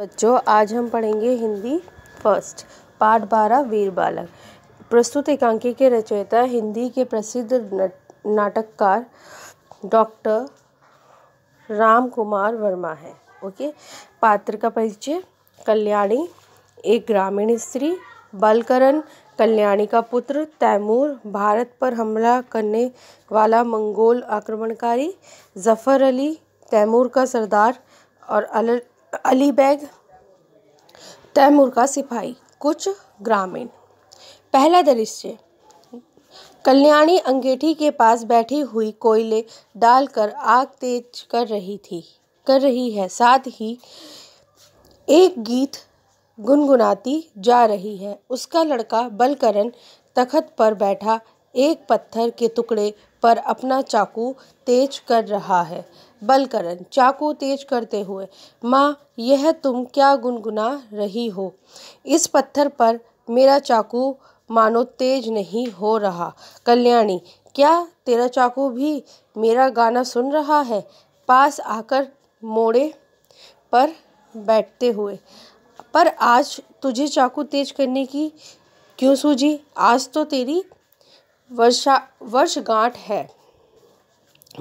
बच्चों आज हम पढ़ेंगे हिंदी फर्स्ट पाठ बारह वीर बालक प्रस्तुत एकांकी के रचयिता हिंदी के प्रसिद्ध नाटककार डॉक्टर राम कुमार वर्मा है ओके पात्र का परिचय कल्याणी एक ग्रामीण स्त्री बलकरण कल्याणी का पुत्र तैमूर भारत पर हमला करने वाला मंगोल आक्रमणकारी जफर अली तैमूर का सरदार और अल अली बैग तैमूर का सिपाही कुछ ग्रामीण पहला दृश्य कल्याणी अंगेठी के पास बैठी हुई कोयले डालकर आग तेज कर रही थी कर रही है साथ ही एक गीत गुनगुनाती जा रही है उसका लड़का बलकरण तखत पर बैठा एक पत्थर के टुकड़े पर अपना चाकू तेज कर रहा है बलकरण चाकू तेज करते हुए माँ यह तुम क्या गुनगुना रही हो इस पत्थर पर मेरा चाकू मानो तेज नहीं हो रहा कल्याणी क्या तेरा चाकू भी मेरा गाना सुन रहा है पास आकर मोड़े पर बैठते हुए पर आज तुझे चाकू तेज करने की क्यों सूझी आज तो तेरी वर्षा वर्षगांठ है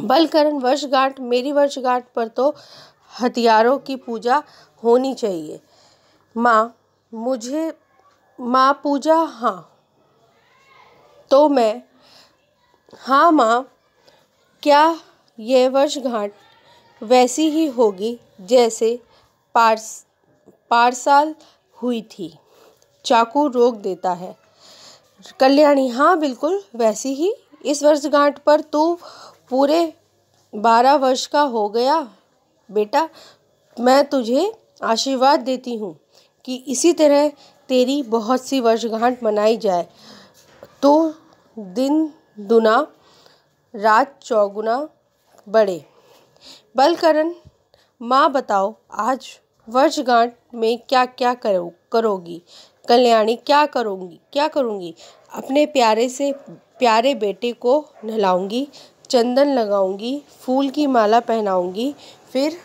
बलकरण वर्षगांठ मेरी वर्षगांठ पर तो हथियारों की पूजा होनी चाहिए माँ मुझे माँ पूजा हाँ तो मैं हाँ माँ क्या यह वर्षगांठ वैसी ही होगी जैसे पार्स पारसाल हुई थी चाकू रोक देता है कल्याणी हाँ बिल्कुल वैसी ही इस वर्षगांठ पर तू तो पूरे बारह वर्ष का हो गया बेटा मैं तुझे आशीर्वाद देती हूँ कि इसी तरह तेरी बहुत सी वर्षगांठ मनाई जाए तो दिन दुना रात चौगुना बढ़े बलकरण माँ बताओ आज वर्षगांठ में क्या क्या करो करोगी कल्याणी क्या करूँगी क्या करूँगी अपने प्यारे से प्यारे बेटे को नहलाऊँगी चंदन लगाऊंगी फूल की माला पहनाऊंगी फिर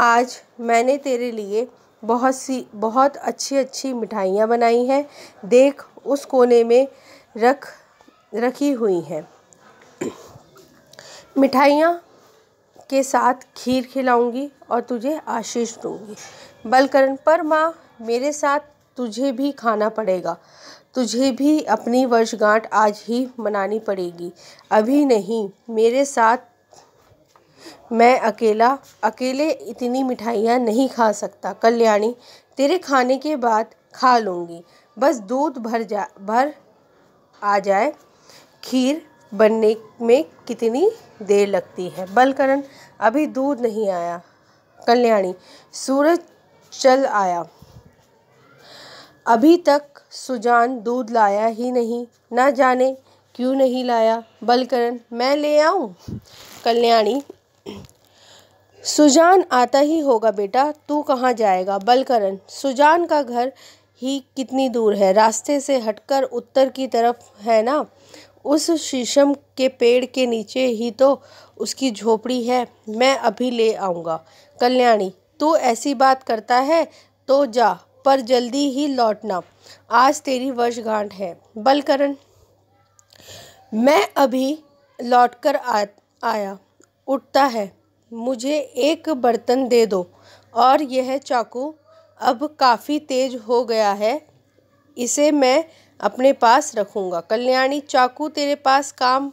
आज मैंने तेरे लिए बहुत सी बहुत अच्छी अच्छी मिठाइयाँ बनाई हैं देख उस कोने में रख रखी हुई हैं मिठाइयाँ के साथ खीर खिलाऊंगी और तुझे आशीष दूंगी बलकरण पर माँ मेरे साथ तुझे भी खाना पड़ेगा तुझे भी अपनी वर्षगांठ आज ही मनानी पड़ेगी अभी नहीं मेरे साथ मैं अकेला अकेले इतनी मिठाइयाँ नहीं खा सकता कल्याणी तेरे खाने के बाद खा लूँगी बस दूध भर जा भर आ जाए खीर बनने में कितनी देर लगती है बलकरण अभी दूध नहीं आया कल्याणी सूरज चल आया अभी तक सुजान दूध लाया ही नहीं ना जाने क्यों नहीं लाया बलकरण मैं ले आऊँ कल्याणी सुजान आता ही होगा बेटा तू कहाँ जाएगा बलकरण सुजान का घर ही कितनी दूर है रास्ते से हटकर उत्तर की तरफ है ना उस शीशम के पेड़ के नीचे ही तो उसकी झोपड़ी है मैं अभी ले आऊँगा कल्याणी तू ऐसी बात करता है तो जा पर जल्दी ही लौटना आज तेरी वर्षगांठ है बलकरण मैं अभी लौट कर आ, आया उठता है मुझे एक बर्तन दे दो और यह चाकू अब काफ़ी तेज हो गया है इसे मैं अपने पास रखूँगा कल्याणी चाकू तेरे पास काम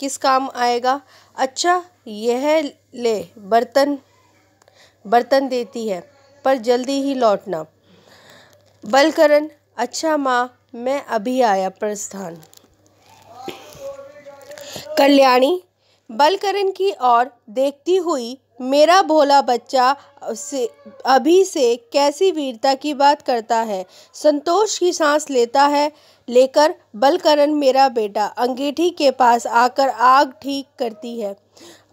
किस काम आएगा अच्छा यह ले बर्तन बर्तन देती है पर जल्दी ही लौटना बलकरण अच्छा माँ मैं अभी आया प्रस्थान कल्याणी बलकरण की ओर देखती हुई मेरा भोला बच्चा से अभी से कैसी वीरता की बात करता है संतोष की सांस लेता है लेकर बलकरण मेरा बेटा अंगीठी के पास आकर आग ठीक करती है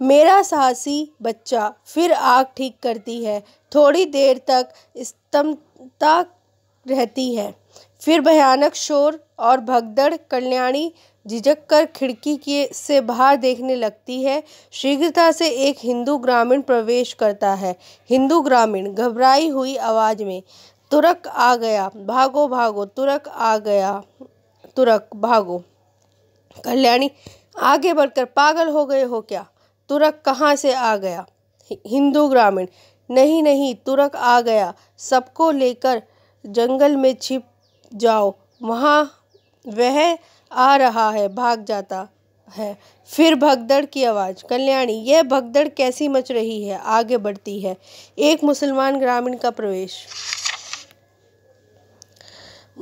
मेरा साहसी बच्चा फिर आग ठीक करती है थोड़ी देर तक स्तमता रहती है फिर भयानक शोर और भगदड़ कल्याणी झिझक कर खिड़की के से बाहर देखने लगती है शीघ्रता से एक हिंदू ग्रामीण प्रवेश करता है हिंदू ग्रामीण घबराई हुई आवाज़ में तुरक आ गया भागो भागो तुरक आ गया तुरक भागो कल्याणी आगे बढ़कर पागल हो गए हो क्या तुरक कहाँ से आ गया हिंदू ग्रामीण नहीं नहीं तुरक आ गया सबको लेकर जंगल में छिप जाओ वहाँ वह आ रहा है भाग जाता है फिर भगदड़ की आवाज़ कल्याणी यह भगदड़ कैसी मच रही है आगे बढ़ती है एक मुसलमान ग्रामीण का प्रवेश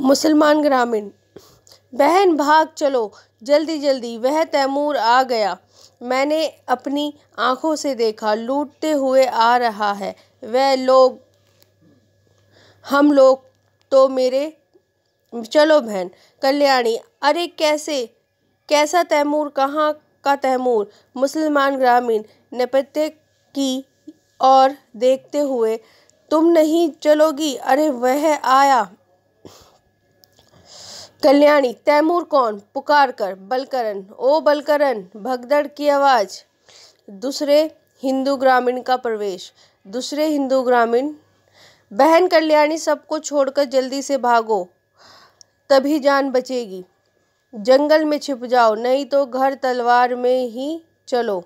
मुसलमान ग्रामीण बहन भाग चलो जल्दी जल्दी वह तैमूर आ गया मैंने अपनी आंखों से देखा लूटते हुए आ रहा है वह लोग हम लोग तो मेरे चलो बहन कल्याणी अरे कैसे कैसा तैमूर कहाँ का तैमूर मुसलमान ग्रामीण नेपथ्य की और देखते हुए तुम नहीं चलोगी अरे वह आया कल्याणी तैमूर कौन पुकार कर बलकरण ओ बलकरण भगदड़ की आवाज़ दूसरे हिंदू ग्रामीण का प्रवेश दूसरे हिंदू ग्रामीण बहन कल्याणी सबको छोड़कर जल्दी से भागो तभी जान बचेगी जंगल में छिप जाओ नहीं तो घर तलवार में ही चलो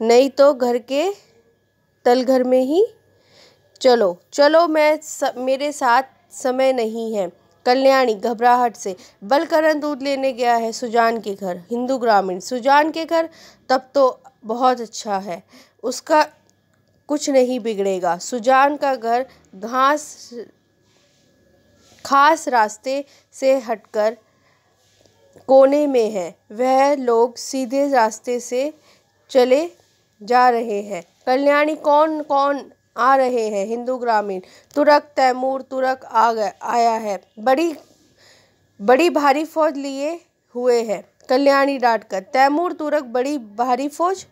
नहीं तो घर के तलघर में ही चलो चलो मैं स, मेरे साथ समय नहीं है कल्याणी घबराहट से बलकरण दूध लेने गया है सुजान के घर हिंदू ग्रामीण सुजान के घर तब तो बहुत अच्छा है उसका कुछ नहीं बिगड़ेगा सुजान का घर घास खास रास्ते से हटकर कोने में है वह लोग सीधे रास्ते से चले जा रहे हैं कल्याणी कौन कौन आ रहे हैं हिंदू ग्रामीण तुरक तैमूर तुरक आ गया आया है बड़ी बड़ी भारी फौज लिए हुए है कल्याणी डाटकर तैमूर तुरक बड़ी भारी फौज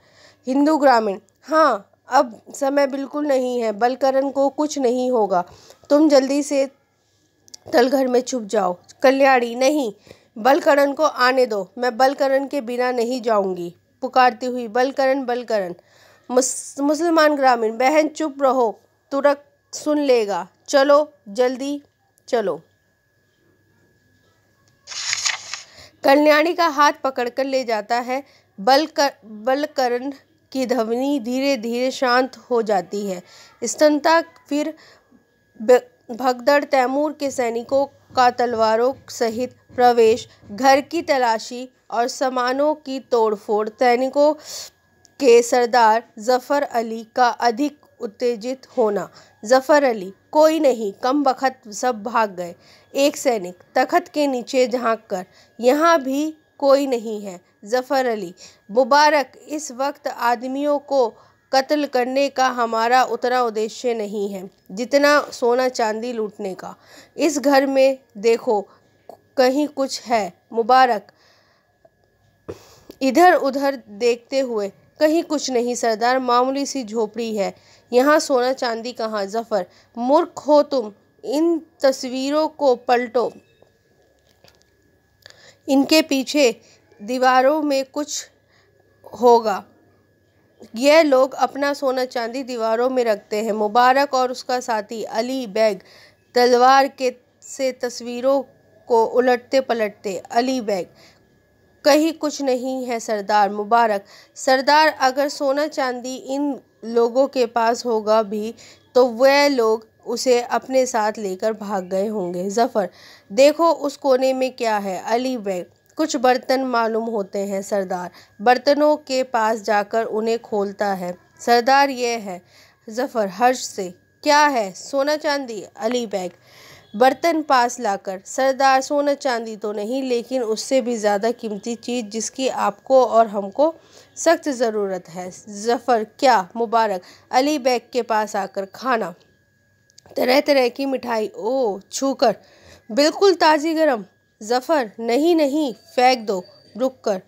हिंदू ग्रामीण हाँ अब समय बिल्कुल नहीं है बलकरण को कुछ नहीं होगा तुम जल्दी से तलघर में छुप जाओ कल्याणी नहीं बलकरण को आने दो मैं बलकरण के बिना नहीं जाऊंगी पुकारती हुई बलकरण बलकरण मुसलमान ग्रामीण बहन चुप रहो तुरक सुन लेगा चलो जल्दी चलो कल्याणी का हाथ पकड़कर ले जाता है बलकर बलकरण की ध्वनि धीरे धीरे शांत हो जाती है स्तनता फिर भगदड़ तैमूर के सैनिकों का तलवारों सहित प्रवेश घर की तलाशी और सामानों की तोड़फोड़ सैनिकों के सरदार जफ़र अली का अधिक उत्तेजित होना जफ़र अली कोई नहीं कम बखत सब भाग गए एक सैनिक तखत के नीचे झांक कर यहाँ भी कोई नहीं है ज़फ़र अली मुबारक इस वक्त आदमियों को कत्ल करने का हमारा उतना उद्देश्य नहीं है जितना सोना चांदी लूटने का इस घर में देखो कहीं कुछ है मुबारक इधर उधर देखते हुए कहीं कुछ नहीं सरदार मामूली सी झोपड़ी है यहाँ सोना चांदी कहाँ जफ़र मूर्ख हो तुम इन तस्वीरों को पलटो इनके पीछे दीवारों में कुछ होगा यह लोग अपना सोना चांदी दीवारों में रखते हैं मुबारक और उसका साथी अली बैग तलवार के से तस्वीरों को उलटते पलटते अली बैग कहीं कुछ नहीं है सरदार मुबारक सरदार अगर सोना चांदी इन लोगों के पास होगा भी तो वह लोग उसे अपने साथ लेकर भाग गए होंगे जफ़र देखो उस कोने में क्या है अली बैग कुछ बर्तन मालूम होते हैं सरदार बर्तनों के पास जाकर उन्हें खोलता है सरदार यह है जफ़र हर्ष से क्या है सोना चांदी अली बैग बर्तन पास लाकर सरदार सोना चांदी तो नहीं लेकिन उससे भी ज़्यादा कीमती चीज़ जिसकी आपको और हमको सख्त ज़रूरत है जफ़र क्या मुबारक अली बैग के पास आकर खाना तरह तरह की मिठाई ओ छूकर बिल्कुल ताज़ी गरम ज़फ़र नहीं नहीं फेंक दो रुक कर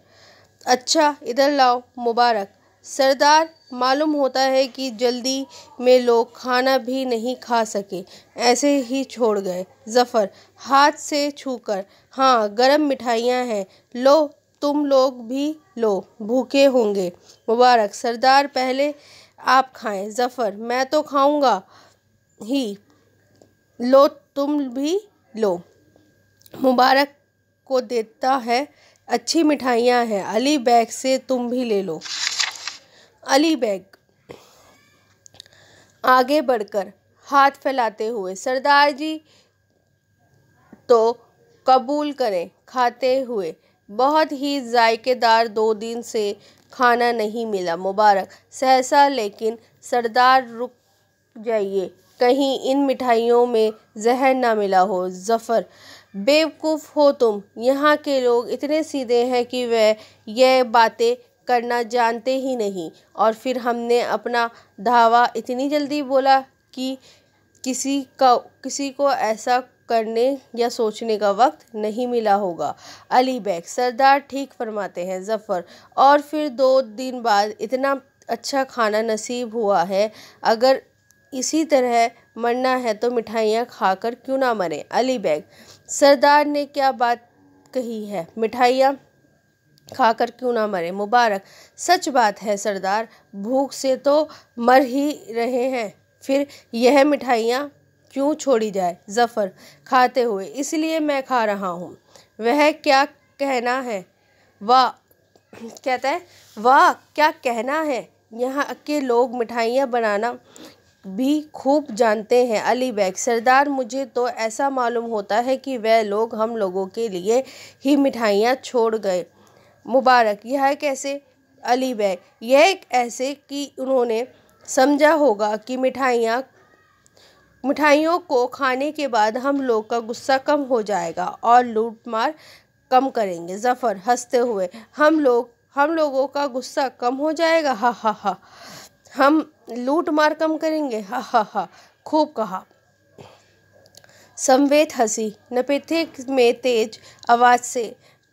अच्छा इधर लाओ मुबारक सरदार मालूम होता है कि जल्दी में लोग खाना भी नहीं खा सके ऐसे ही छोड़ गए ज़फ़र हाथ से छूकर हाँ गरम मिठाइयाँ हैं लो तुम लोग भी लो भूखे होंगे मुबारक सरदार पहले आप खाएं ज़फ़र मैं तो खाऊंगा ही लो तुम भी लो मुबारक को देता है अच्छी मिठाइयाँ हैं अली बैग से तुम भी ले लो अली बैग आगे बढ़कर हाथ फैलाते हुए सरदार जी तो कबूल करें खाते हुए बहुत ही जायकेदार दो दिन से खाना नहीं मिला मुबारक सहसा लेकिन सरदार रुक जाइए कहीं इन मिठाइयों में जहर ना मिला हो ज़फ़र बेवकूफ़ हो तुम यहाँ के लोग इतने सीधे हैं कि वह यह बातें करना जानते ही नहीं और फिर हमने अपना धावा इतनी जल्दी बोला कि किसी का किसी को ऐसा करने या सोचने का वक्त नहीं मिला होगा अली बैग सरदार ठीक फरमाते हैं ज़फ़र और फिर दो दिन बाद इतना अच्छा खाना नसीब हुआ है अगर इसी तरह मरना है तो मिठाइयाँ खाकर क्यों ना मरें अली बैग सरदार ने क्या बात कही है मिठाइयाँ खाकर क्यों ना मरें मुबारक सच बात है सरदार भूख से तो मर ही रहे हैं फिर यह मिठाइयाँ क्यों छोड़ी जाए जफ़र खाते हुए इसलिए मैं खा रहा हूँ वह क्या कहना है वाह कहता है वाह क्या कहना है यहाँ के लोग मिठाइयाँ बनाना भी खूब जानते हैं अली बैग सरदार मुझे तो ऐसा मालूम होता है कि वह लोग हम लोगों के लिए ही मिठाइयाँ छोड़ गए मुबारक यह कैसे अली बैग यह ऐसे कि उन्होंने समझा होगा कि मिठाइयाँ मिठाइयों को खाने के बाद हम लोग का गुस्सा कम हो जाएगा और लूट मार कम करेंगे ज़फ़र हंसते हुए हम लोग हम लोगों का गुस्सा कम हो जाएगा हा हा हा हम लूट मार कम करेंगे हा हा हा खूब कहा संवेद हंसी नपेथे में तेज आवाज से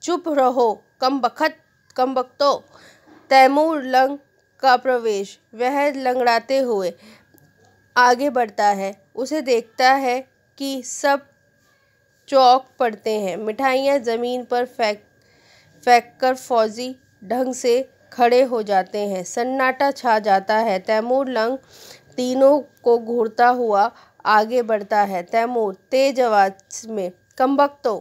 चुप रहो कम बखत कम बख्तो तैमूर लंग का प्रवेश वह लंगड़ाते हुए आगे बढ़ता है उसे देखता है कि सब चौक पड़ते हैं मिठाइयाँ ज़मीन पर फेंक फेंक कर फौजी ढंग से खड़े हो जाते हैं सन्नाटा छा जाता है तैमूर लंग तीनों को घूरता हुआ आगे बढ़ता है तैमूर तेज आवाज में कम्बख्तो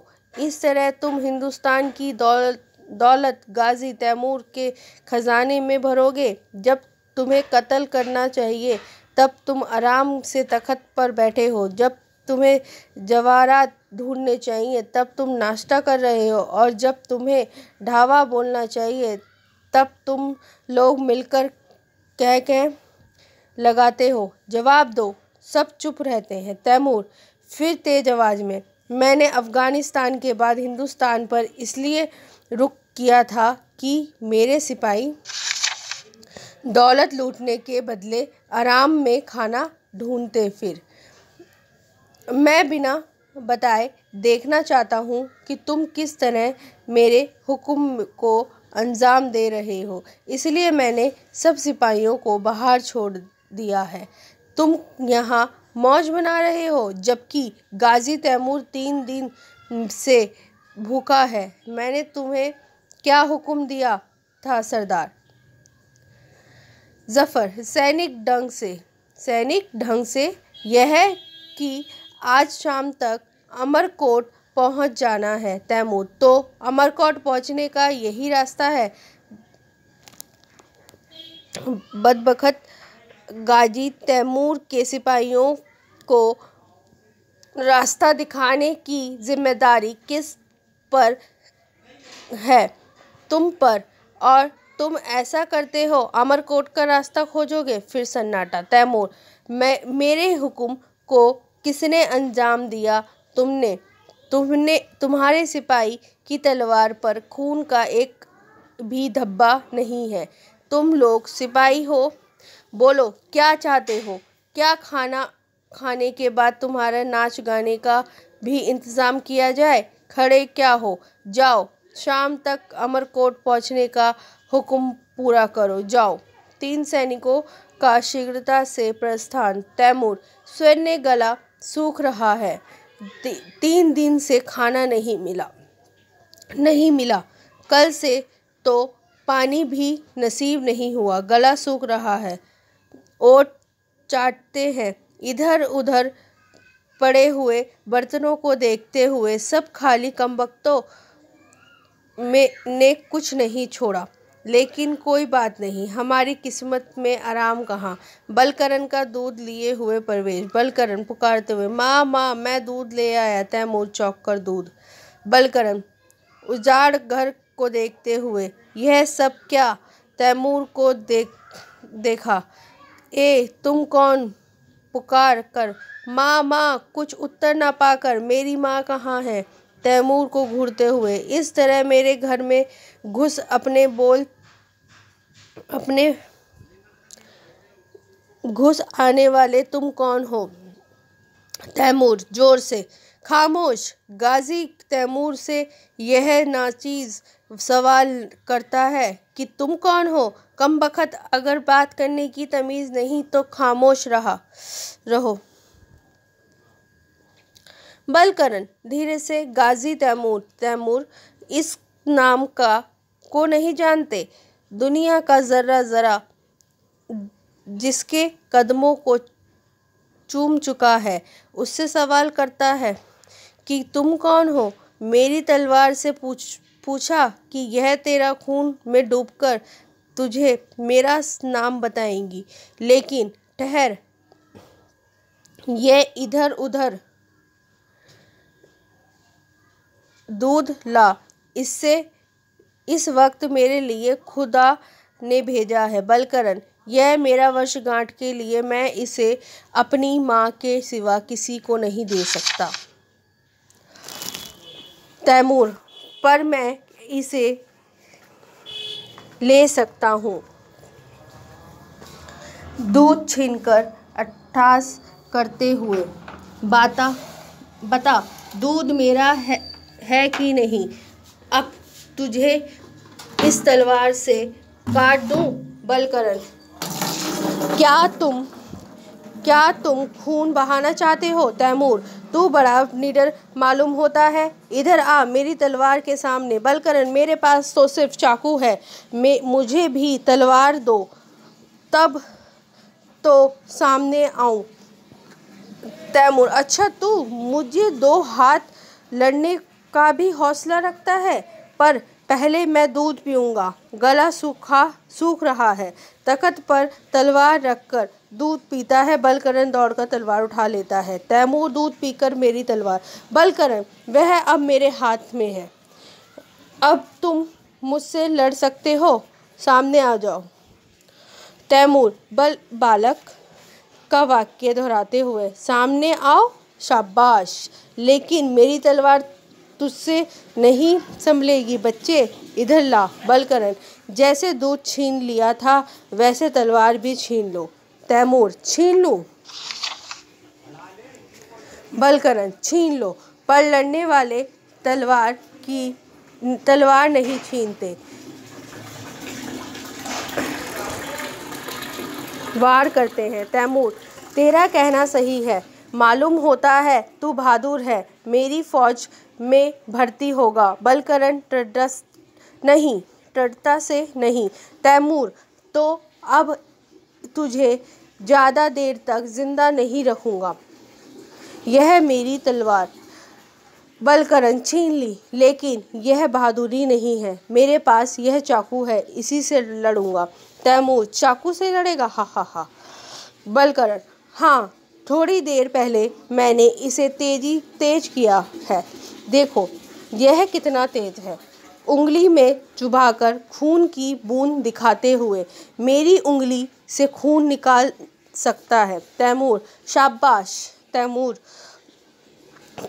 इस तरह तुम हिंदुस्तान की दौलत दौलत गाजी तैमूर के ख़जाने में भरोगे जब तुम्हें कत्ल करना चाहिए तब तुम आराम से तखत पर बैठे हो जब तुम्हें जवारात ढूंढने चाहिए तब तुम नाश्ता कर रहे हो और जब तुम्हें ढावा बोलना चाहिए तब तुम लोग मिलकर कह कह लगाते हो जवाब दो सब चुप रहते हैं तैमूर फिर तेज आवाज़ में मैंने अफ़गानिस्तान के बाद हिंदुस्तान पर इसलिए रुक किया था कि मेरे सिपाही दौलत लूटने के बदले आराम में खाना ढूंढते फिर मैं बिना बताए देखना चाहता हूँ कि तुम किस तरह मेरे हुक्म को अंजाम दे रहे हो इसलिए मैंने सब सिपाहियों को बाहर छोड़ दिया है तुम यहाँ मौज बना रहे हो जबकि गाजी तैमूर तीन दिन से भूखा है मैंने तुम्हें क्या हुक्म दिया था सरदार जफ़र सैनिक ढंग से सैनिक ढंग से यह कि आज शाम तक अमरकोट पहुंच जाना है तैमूर तो अमरकोट पहुंचने का यही रास्ता है बदबखत गाजी तैमूर के सिपाहियों को रास्ता दिखाने की जिम्मेदारी किस पर है तुम पर और तुम ऐसा करते हो अमरकोट का रास्ता खोजोगे फिर सन्नाटा तैमूर मैं मेरे हुक्म को किसने अंजाम दिया तुमने तुमने तुम्हारे सिपाही की तलवार पर खून का एक भी धब्बा नहीं है तुम लोग सिपाही हो बोलो क्या चाहते हो क्या खाना खाने के बाद तुम्हारा नाच गाने का भी इंतज़ाम किया जाए खड़े क्या हो जाओ शाम तक अमरकोट पहुंचने का हुक्म पूरा करो जाओ तीन सैनिकों का शीघ्रता से प्रस्थान तैमूर स्वर्ण गला सूख रहा है तीन दिन से खाना नहीं मिला नहीं मिला कल से तो पानी भी नसीब नहीं हुआ गला सूख रहा है ओट चाटते हैं इधर उधर पड़े हुए बर्तनों को देखते हुए सब खाली कमबख्तों में ने कुछ नहीं छोड़ा लेकिन कोई बात नहीं हमारी किस्मत में आराम कहाँ बलकरण का दूध लिए हुए परवेश बलकरण पुकारते हुए माँ माँ मैं दूध ले आया तैमूर चौक कर दूध बलकरण उजाड़ घर को देखते हुए यह सब क्या तैमूर को देख देखा ए तुम कौन पुकार कर माँ माँ कुछ उत्तर ना पाकर मेरी माँ कहाँ है तैमूर को घूरते हुए इस तरह मेरे घर में घुस अपने बोल अपने घुस आने वाले तुम कौन हो तैमूर जोर से खामोश गाजी तैमूर से यह नाचीज़ सवाल करता है कि तुम कौन हो कम बखत अगर बात करने की तमीज़ नहीं तो खामोश रहा रहो बलकरन धीरे से गाजी तैमूर तैमूर इस नाम का को नहीं जानते दुनिया का ज़रा ज़रा जिसके कदमों को चूम चुका है उससे सवाल करता है कि तुम कौन हो मेरी तलवार से पूछ पूछा कि यह तेरा खून में डूबकर तुझे मेरा नाम बताएंगी लेकिन ठहर यह इधर उधर दूध ला इससे इस वक्त मेरे लिए खुदा ने भेजा है बलकरन यह मेरा वर्षगांठ के लिए मैं इसे अपनी माँ के सिवा किसी को नहीं दे सकता तैमूर पर मैं इसे ले सकता हूँ दूध छीनकर अट्ठास करते हुए बाता बता दूध मेरा है है कि नहीं अब तुझे इस तलवार से काट दूं बलकरण क्या तुम क्या तुम खून बहाना चाहते हो तैमूर तू बड़ा निडर मालूम होता है इधर आ मेरी तलवार के सामने बलकरण मेरे पास तो सिर्फ चाकू है मुझे भी तलवार दो तब तो सामने आऊं तैमूर अच्छा तू मुझे दो हाथ लड़ने का भी हौसला रखता है पर पहले मैं दूध पीऊँगा गला सूखा सूख रहा है तखत पर तलवार रखकर दूध पीता है बलकरण दौड़कर तलवार उठा लेता है तैमूर दूध पीकर मेरी तलवार बलकरण वह अब मेरे हाथ में है अब तुम मुझसे लड़ सकते हो सामने आ जाओ तैमूर बल बालक का वाक्य दोहराते हुए सामने आओ शाबाश लेकिन मेरी तलवार तुझसे नहीं संभलेगी बच्चे इधर ला बलकरण जैसे दूध छीन लिया था वैसे तलवार भी छीन लो तैमूर छीन लो बलकरण छीन लो पर लड़ने वाले तलवार की तलवार नहीं छीनते वार करते हैं तैमूर तेरा कहना सही है मालूम होता है तू बहादुर है मेरी फौज में भर्ती होगा बलकरण टडस नहीं टडता से नहीं तैमूर तो अब तुझे ज़्यादा देर तक ज़िंदा नहीं रखूँगा यह मेरी तलवार बलकरण छीन ली लेकिन यह बहादुरी नहीं है मेरे पास यह चाकू है इसी से लड़ूंगा तैमूर चाकू से लड़ेगा हा हा हा बलकरण हाँ थोड़ी देर पहले मैंने इसे तेजी तेज किया है देखो यह कितना तेज है उंगली में चुभाकर खून की बूंद दिखाते हुए मेरी उंगली से खून निकाल सकता है तैमूर शाबाश तैमूर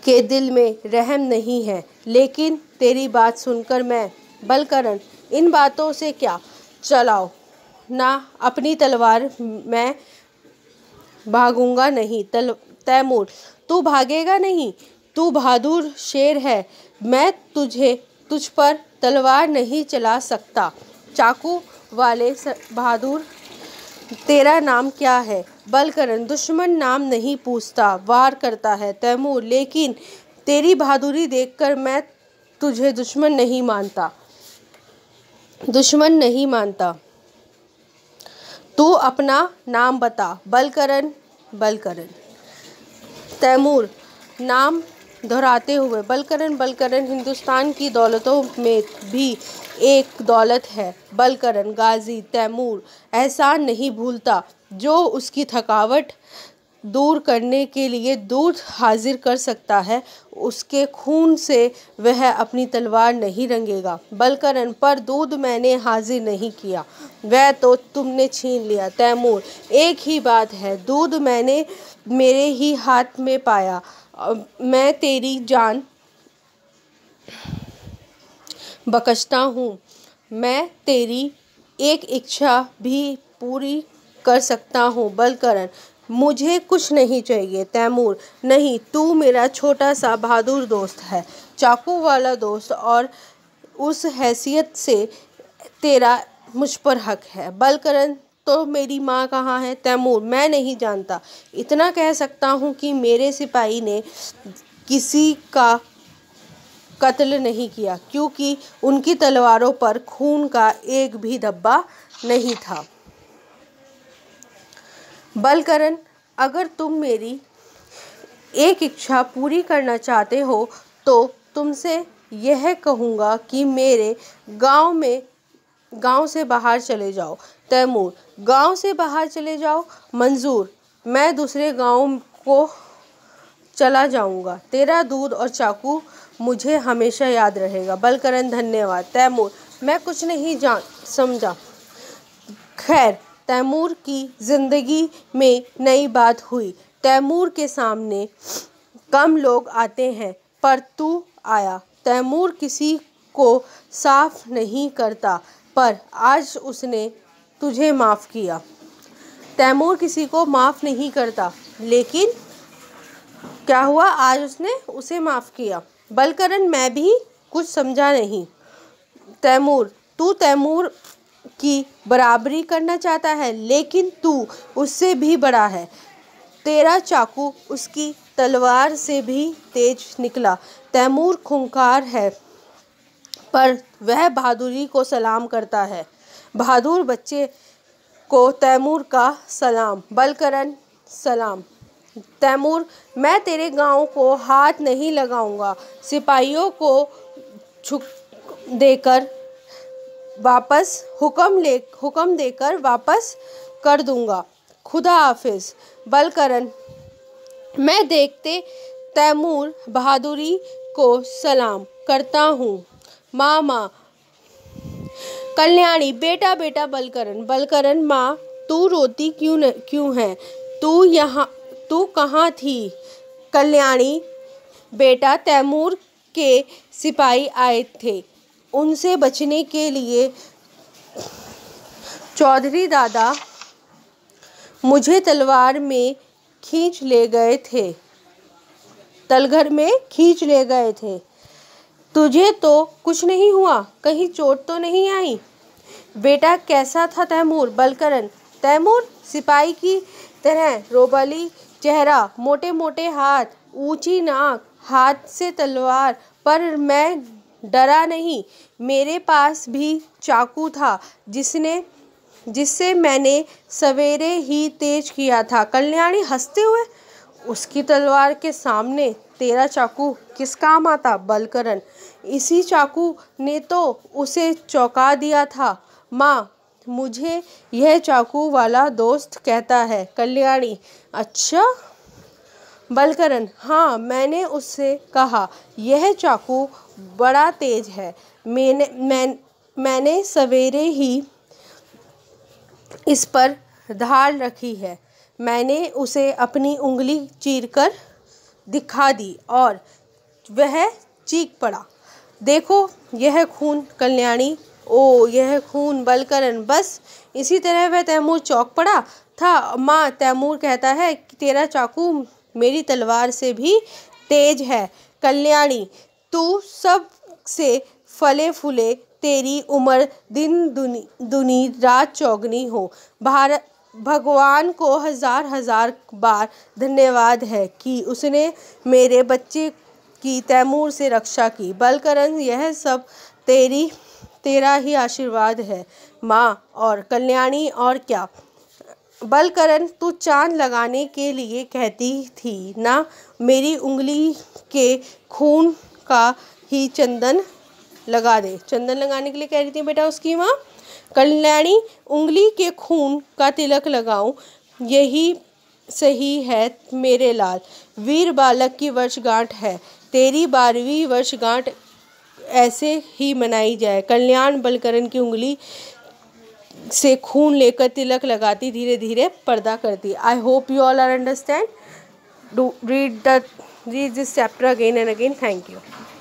के दिल में रहम नहीं है लेकिन तेरी बात सुनकर मैं बलकरण इन बातों से क्या चलाओ ना अपनी तलवार मैं भागूंगा नहीं तल तैमूर तू भागेगा नहीं तू बहादुर शेर है मैं तुझे तुझ पर तलवार नहीं चला सकता चाकू वाले बहादुर तेरा नाम क्या है बलकरण दुश्मन नाम नहीं पूछता वार करता है तैमूर लेकिन तेरी बहादुरी देखकर मैं तुझे दुश्मन नहीं मानता दुश्मन नहीं मानता तू अपना नाम बता बलकरण बलकरण तैमूर नाम दोहराते हुए बलकरण बलकरण हिंदुस्तान की दौलतों में भी एक दौलत है बलकरण गाजी तैमूर एहसान नहीं भूलता जो उसकी थकावट दूर करने के लिए दूध हाज़िर कर सकता है उसके खून से वह अपनी तलवार नहीं रंगेगा बलकर पर दूध मैंने हाजिर नहीं किया वह तो तुमने छीन लिया तैमूर एक ही बात है दूध मैंने मेरे ही हाथ में पाया मैं तेरी जान बकशता हूँ मैं तेरी एक इच्छा भी पूरी कर सकता हूँ बलकरण मुझे कुछ नहीं चाहिए तैमूर नहीं तू मेरा छोटा सा बहादुर दोस्त है चाकू वाला दोस्त और उस हैसियत से तेरा मुझ पर हक है बलकरण तो मेरी माँ कहाँ है तैमूर मैं नहीं जानता इतना कह सकता हूँ कि मेरे सिपाही ने किसी का कत्ल नहीं किया क्योंकि उनकी तलवारों पर खून का एक भी धब्बा नहीं था बलकरण अगर तुम मेरी एक इच्छा पूरी करना चाहते हो तो तुमसे यह कहूँगा कि मेरे गांव में गांव से बाहर चले जाओ तैमूर गांव से बाहर चले जाओ मंजूर मैं दूसरे गांव को चला जाऊंगा तेरा दूध और चाकू मुझे हमेशा याद रहेगा बलकरण धन्यवाद तैमूर मैं कुछ नहीं जान समझा खैर तैमूर की ज़िंदगी में नई बात हुई तैमूर के सामने कम लोग आते हैं पर तू आया तैमूर किसी को साफ नहीं करता पर आज उसने तुझे माफ़ किया तैमूर किसी को माफ़ नहीं करता लेकिन क्या हुआ आज उसने उसे माफ़ किया बलकरण मैं भी कुछ समझा नहीं तैमूर तू तैमूर की बराबरी करना चाहता है लेकिन तू उससे भी बड़ा है तेरा चाकू उसकी तलवार से भी तेज निकला तैमूर खूंखार है पर वह बहादुरी को सलाम करता है बहादुर बच्चे को तैमूर का सलाम बलकरण सलाम तैमूर मैं तेरे गांव को हाथ नहीं लगाऊंगा सिपाहियों को छुक देकर वापस हुक्म ले हुक्म देकर वापस कर दूंगा खुदा हाफिज बलकरण मैं देखते तैमूर बहादुरी को सलाम करता हूँ माँ माँ कल्याणी बेटा बेटा बलकरण बलकरण माँ तू रोती क्यों न क्यों है तू यहाँ तू कहाँ थी कल्याणी बेटा तैमूर के सिपाही आए थे उनसे बचने के लिए चौधरी दादा मुझे तलवार में खींच ले गए थे तलघर में खींच ले गए थे तुझे तो कुछ नहीं हुआ कहीं चोट तो नहीं आई बेटा कैसा था तैमूर बलकरन तैमूर सिपाही की तरह रोबली चेहरा मोटे मोटे हाथ ऊंची नाक हाथ से तलवार पर मैं डरा नहीं मेरे पास भी चाकू था जिसने जिससे मैंने सवेरे ही तेज किया था कल्याणी हंसते हुए उसकी तलवार के सामने तेरा चाकू किस काम आता बलकरण इसी चाकू ने तो उसे चौंका दिया था माँ मुझे यह चाकू वाला दोस्त कहता है कल्याणी अच्छा बलकरन हाँ मैंने उससे कहा यह चाकू बड़ा तेज़ है मैंने मैं मैंने सवेरे ही इस पर धार रखी है मैंने उसे अपनी उंगली चीरकर दिखा दी और वह चीख पड़ा देखो यह खून कल्याणी ओ यह खून बलकरण बस इसी तरह वह तैमूर चौक पड़ा था माँ तैमूर कहता है कि तेरा चाकू मेरी तलवार से भी तेज है कल्याणी तू सब से फले फूले तेरी उम्र दिन दुनी दुनी रात चौगनी हो भारत भगवान को हजार हजार बार धन्यवाद है कि उसने मेरे बच्चे की तैमूर से रक्षा की बलकरण यह सब तेरी तेरा ही आशीर्वाद है माँ और कल्याणी और क्या बलकरण तू तो चाँद लगाने के लिए कहती थी ना मेरी उंगली के खून का ही चंदन लगा दे चंदन लगाने के लिए कह रही थी बेटा उसकी माँ कल्याणी उंगली के खून का तिलक लगाऊं यही सही है मेरे लाल वीर बालक की वर्षगांठ है तेरी बारहवीं वर्षगांठ ऐसे ही मनाई जाए कल्याण बलकरण की उंगली से खून लेकर तिलक लगाती धीरे धीरे पर्दा करती I hope you all are understand do read the read this chapter again and again thank you